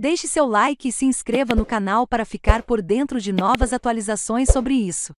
Deixe seu like e se inscreva no canal para ficar por dentro de novas atualizações sobre isso.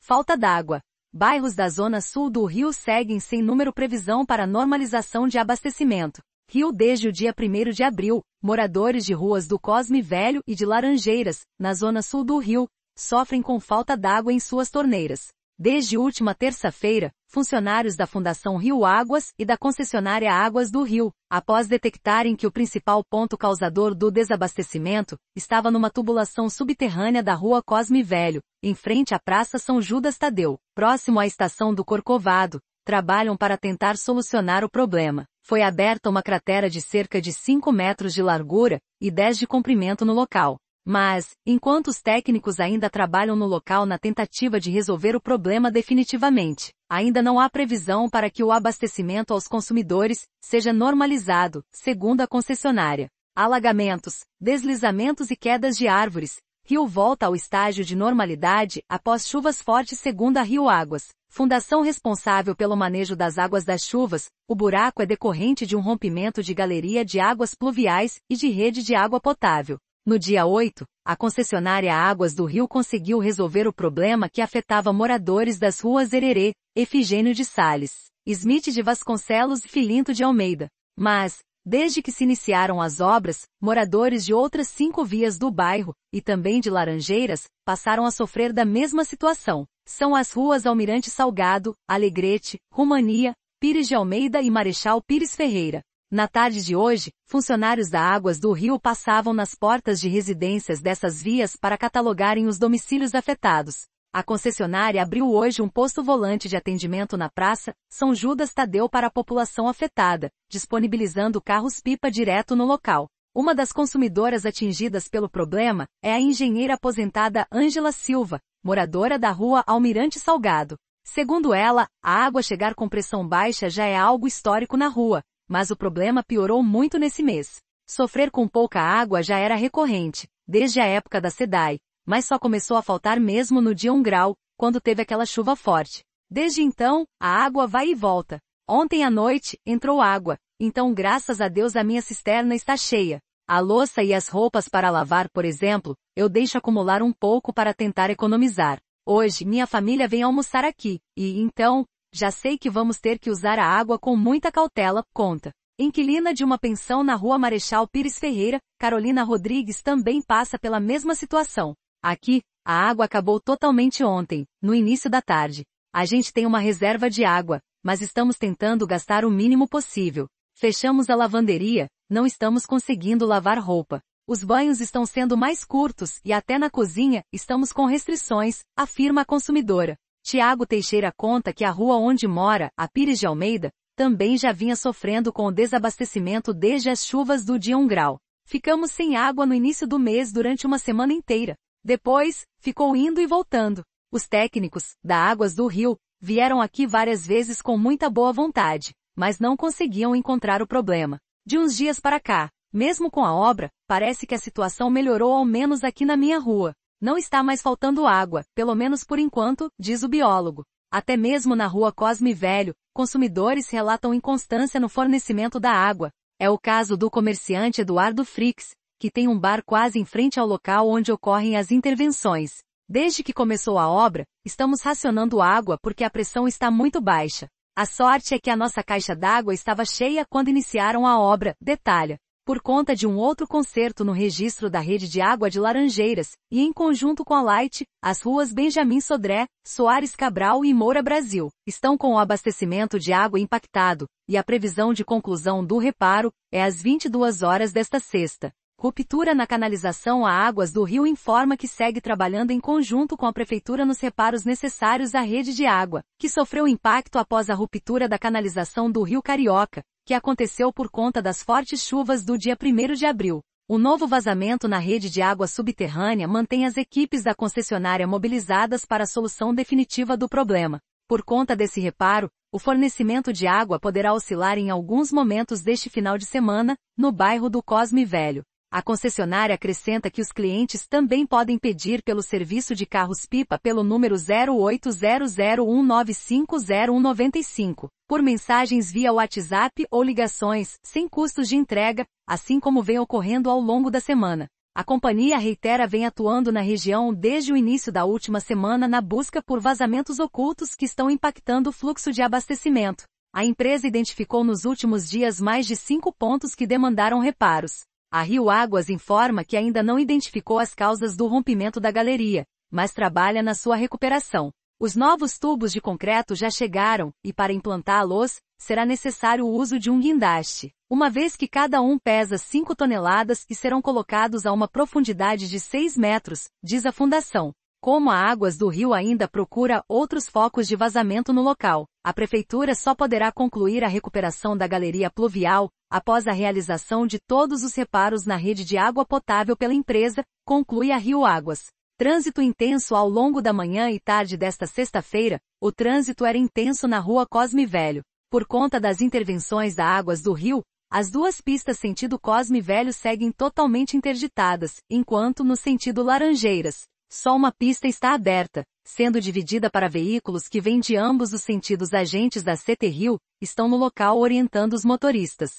Falta d'água. Bairros da zona sul do Rio seguem sem número previsão para normalização de abastecimento. Rio desde o dia 1 de abril, moradores de ruas do Cosme Velho e de Laranjeiras, na zona sul do Rio, sofrem com falta d'água em suas torneiras. Desde última terça-feira, funcionários da Fundação Rio Águas e da concessionária Águas do Rio, após detectarem que o principal ponto causador do desabastecimento estava numa tubulação subterrânea da Rua Cosme Velho, em frente à Praça São Judas Tadeu, próximo à estação do Corcovado, trabalham para tentar solucionar o problema. Foi aberta uma cratera de cerca de 5 metros de largura e 10 de comprimento no local, mas, enquanto os técnicos ainda trabalham no local na tentativa de resolver o problema definitivamente, ainda não há previsão para que o abastecimento aos consumidores seja normalizado, segundo a concessionária. Alagamentos, deslizamentos e quedas de árvores. Rio volta ao estágio de normalidade após chuvas fortes segundo a Rio Águas, fundação responsável pelo manejo das águas das chuvas. O buraco é decorrente de um rompimento de galeria de águas pluviais e de rede de água potável no dia 8, a concessionária Águas do Rio conseguiu resolver o problema que afetava moradores das ruas Hererê, Efigênio de Sales, Smith de Vasconcelos e Filinto de Almeida. Mas, desde que se iniciaram as obras, moradores de outras cinco vias do bairro, e também de Laranjeiras, passaram a sofrer da mesma situação. São as ruas Almirante Salgado, Alegrete, Romania, Pires de Almeida e Marechal Pires Ferreira. Na tarde de hoje, funcionários da Águas do Rio passavam nas portas de residências dessas vias para catalogarem os domicílios afetados. A concessionária abriu hoje um posto volante de atendimento na Praça São Judas Tadeu para a população afetada, disponibilizando carros-pipa direto no local. Uma das consumidoras atingidas pelo problema é a engenheira aposentada Ângela Silva, moradora da rua Almirante Salgado. Segundo ela, a água chegar com pressão baixa já é algo histórico na rua, mas o problema piorou muito nesse mês. Sofrer com pouca água já era recorrente, desde a época da SEDAI, mas só começou a faltar mesmo no dia 1 grau, quando teve aquela chuva forte. Desde então, a água vai e volta. Ontem à noite, entrou água, então graças a Deus a minha cisterna está cheia. A louça e as roupas para lavar, por exemplo, eu deixo acumular um pouco para tentar economizar. Hoje minha família vem almoçar aqui, e então, já sei que vamos ter que usar a água com muita cautela, conta. Inquilina de uma pensão na rua Marechal Pires Ferreira, Carolina Rodrigues também passa pela mesma situação. Aqui, a água acabou totalmente ontem, no início da tarde. A gente tem uma reserva de água, mas estamos tentando gastar o mínimo possível. Fechamos a lavanderia, não estamos conseguindo lavar roupa. Os banhos estão sendo mais curtos e até na cozinha estamos com restrições, afirma a consumidora. Tiago Teixeira conta que a rua onde mora, a Pires de Almeida, também já vinha sofrendo com o desabastecimento desde as chuvas do dia 1 grau. Ficamos sem água no início do mês durante uma semana inteira. Depois, ficou indo e voltando. Os técnicos, da Águas do Rio, vieram aqui várias vezes com muita boa vontade, mas não conseguiam encontrar o problema. De uns dias para cá, mesmo com a obra, parece que a situação melhorou ao menos aqui na minha rua. Não está mais faltando água, pelo menos por enquanto, diz o biólogo. Até mesmo na rua Cosme Velho, consumidores relatam inconstância no fornecimento da água. É o caso do comerciante Eduardo Frix, que tem um bar quase em frente ao local onde ocorrem as intervenções. Desde que começou a obra, estamos racionando água porque a pressão está muito baixa. A sorte é que a nossa caixa d'água estava cheia quando iniciaram a obra, detalha por conta de um outro conserto no registro da rede de água de Laranjeiras, e em conjunto com a Light, as ruas Benjamin Sodré, Soares Cabral e Moura Brasil, estão com o abastecimento de água impactado, e a previsão de conclusão do reparo é às 22 horas desta sexta. Ruptura na canalização a Águas do Rio informa que segue trabalhando em conjunto com a Prefeitura nos reparos necessários à rede de água, que sofreu impacto após a ruptura da canalização do Rio Carioca, que aconteceu por conta das fortes chuvas do dia 1 de abril. O novo vazamento na rede de água subterrânea mantém as equipes da concessionária mobilizadas para a solução definitiva do problema. Por conta desse reparo, o fornecimento de água poderá oscilar em alguns momentos deste final de semana, no bairro do Cosme Velho. A concessionária acrescenta que os clientes também podem pedir pelo serviço de carros-pipa pelo número 0800195095, por mensagens via WhatsApp ou ligações, sem custos de entrega, assim como vem ocorrendo ao longo da semana. A companhia Reitera vem atuando na região desde o início da última semana na busca por vazamentos ocultos que estão impactando o fluxo de abastecimento. A empresa identificou nos últimos dias mais de cinco pontos que demandaram reparos. A Rio Águas informa que ainda não identificou as causas do rompimento da galeria, mas trabalha na sua recuperação. Os novos tubos de concreto já chegaram, e para implantá-los, será necessário o uso de um guindaste, uma vez que cada um pesa 5 toneladas e serão colocados a uma profundidade de 6 metros, diz a fundação. Como a Águas do Rio ainda procura outros focos de vazamento no local, a Prefeitura só poderá concluir a recuperação da galeria pluvial após a realização de todos os reparos na rede de água potável pela empresa, conclui a Rio Águas. Trânsito intenso ao longo da manhã e tarde desta sexta-feira, o trânsito era intenso na rua Cosme Velho. Por conta das intervenções da Águas do Rio, as duas pistas sentido Cosme Velho seguem totalmente interditadas, enquanto no sentido Laranjeiras, só uma pista está aberta, sendo dividida para veículos que vêm de ambos os sentidos. Agentes da CT Rio estão no local orientando os motoristas.